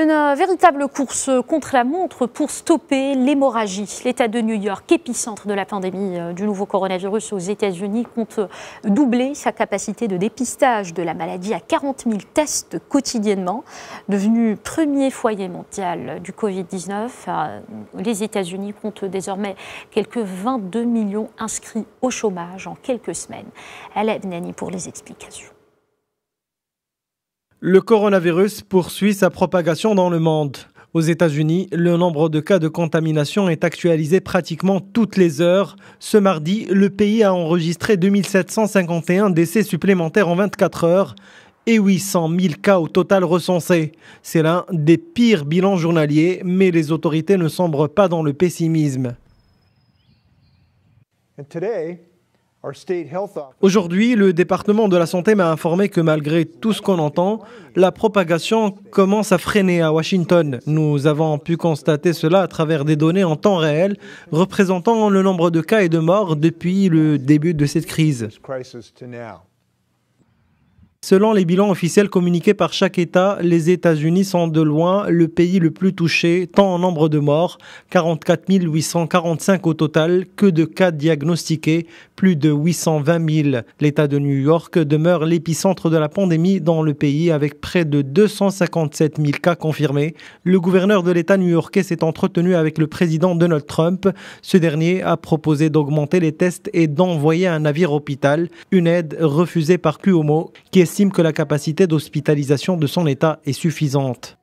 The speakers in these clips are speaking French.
Une euh, véritable course contre la montre pour stopper l'hémorragie. L'État de New York, épicentre de la pandémie euh, du nouveau coronavirus aux États-Unis, compte doubler sa capacité de dépistage de la maladie à 40 000 tests quotidiennement. Devenu premier foyer mondial du Covid-19, euh, les États-Unis comptent désormais quelques 22 millions inscrits au chômage en quelques semaines. Alain Nani pour les explications. Le coronavirus poursuit sa propagation dans le monde. Aux États-Unis, le nombre de cas de contamination est actualisé pratiquement toutes les heures. Ce mardi, le pays a enregistré 2751 décès supplémentaires en 24 heures et 800 000 cas au total recensés. C'est l'un des pires bilans journaliers, mais les autorités ne sombrent pas dans le pessimisme. Aujourd'hui, le département de la santé m'a informé que malgré tout ce qu'on entend, la propagation commence à freiner à Washington. Nous avons pu constater cela à travers des données en temps réel représentant le nombre de cas et de morts depuis le début de cette crise. Selon les bilans officiels communiqués par chaque État, les États-Unis sont de loin le pays le plus touché, tant en nombre de morts, 44 845 au total, que de cas diagnostiqués, plus de 820 000. L'État de New York demeure l'épicentre de la pandémie dans le pays, avec près de 257 000 cas confirmés. Le gouverneur de l'État new-yorkais s'est entretenu avec le président Donald Trump. Ce dernier a proposé d'augmenter les tests et d'envoyer un navire hôpital, une aide refusée par Cuomo, qui est estime que la capacité d'hospitalisation de son État est suffisante.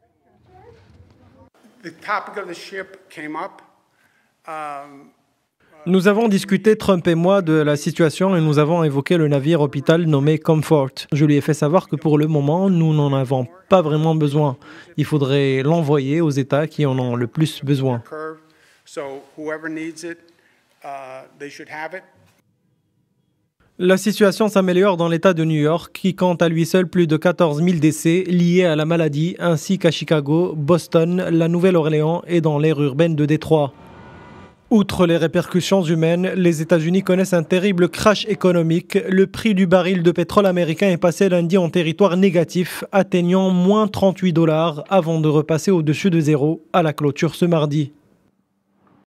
Um, nous avons discuté, Trump et moi, de la situation et nous avons évoqué le navire hôpital nommé Comfort. Je lui ai fait savoir que pour le moment, nous n'en avons pas vraiment besoin. Il faudrait l'envoyer aux États qui en ont le plus besoin. La situation s'améliore dans l'État de New York, qui compte à lui seul plus de 14 000 décès liés à la maladie, ainsi qu'à Chicago, Boston, la Nouvelle-Orléans et dans l'aire urbaine de Détroit. Outre les répercussions humaines, les États-Unis connaissent un terrible crash économique. Le prix du baril de pétrole américain est passé lundi en territoire négatif, atteignant moins 38 dollars avant de repasser au-dessus de zéro à la clôture ce mardi.